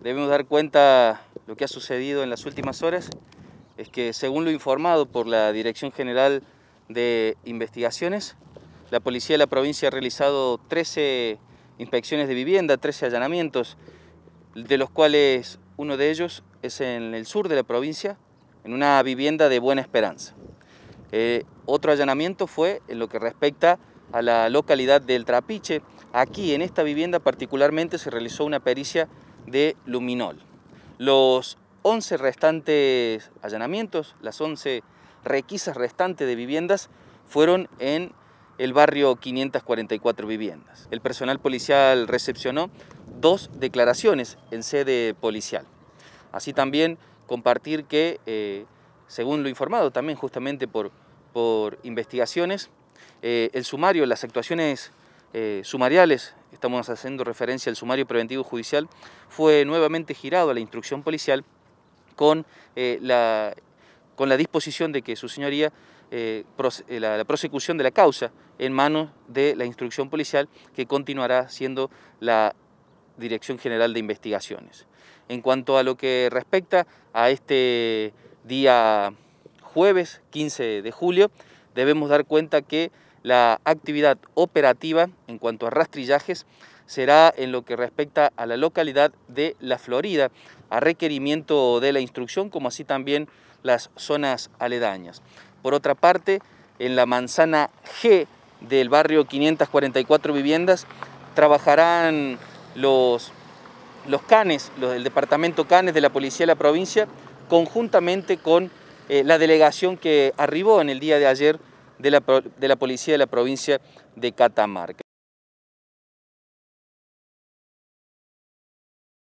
debemos dar cuenta lo que ha sucedido en las últimas horas es que según lo informado por la Dirección General de Investigaciones, la Policía de la provincia ha realizado 13 inspecciones de vivienda, 13 allanamientos, de los cuales uno de ellos es en el sur de la provincia, en una vivienda de Buena Esperanza. Eh, otro allanamiento fue en lo que respecta a la localidad del Trapiche. Aquí, en esta vivienda particularmente, se realizó una pericia de luminol. Los 11 restantes allanamientos, las 11 requisas restantes de viviendas fueron en el barrio 544 viviendas. El personal policial recepcionó dos declaraciones en sede policial. Así también compartir que, eh, según lo informado también justamente por, por investigaciones, eh, el sumario, las actuaciones eh, sumariales estamos haciendo referencia al sumario preventivo judicial, fue nuevamente girado a la instrucción policial con, eh, la, con la disposición de que su señoría eh, eh, la, prosecución de la causa en manos de la instrucción policial que continuará siendo la Dirección General de Investigaciones. En cuanto a lo que respecta a este día jueves 15 de julio, debemos dar cuenta que la actividad operativa en cuanto a rastrillajes será en lo que respecta a la localidad de La Florida, a requerimiento de la instrucción, como así también las zonas aledañas. Por otra parte, en la manzana G del barrio 544 viviendas trabajarán los, los canes, los del departamento canes de la policía de la provincia, conjuntamente con eh, la delegación que arribó en el día de ayer de la, de la Policía de la Provincia de Catamarca.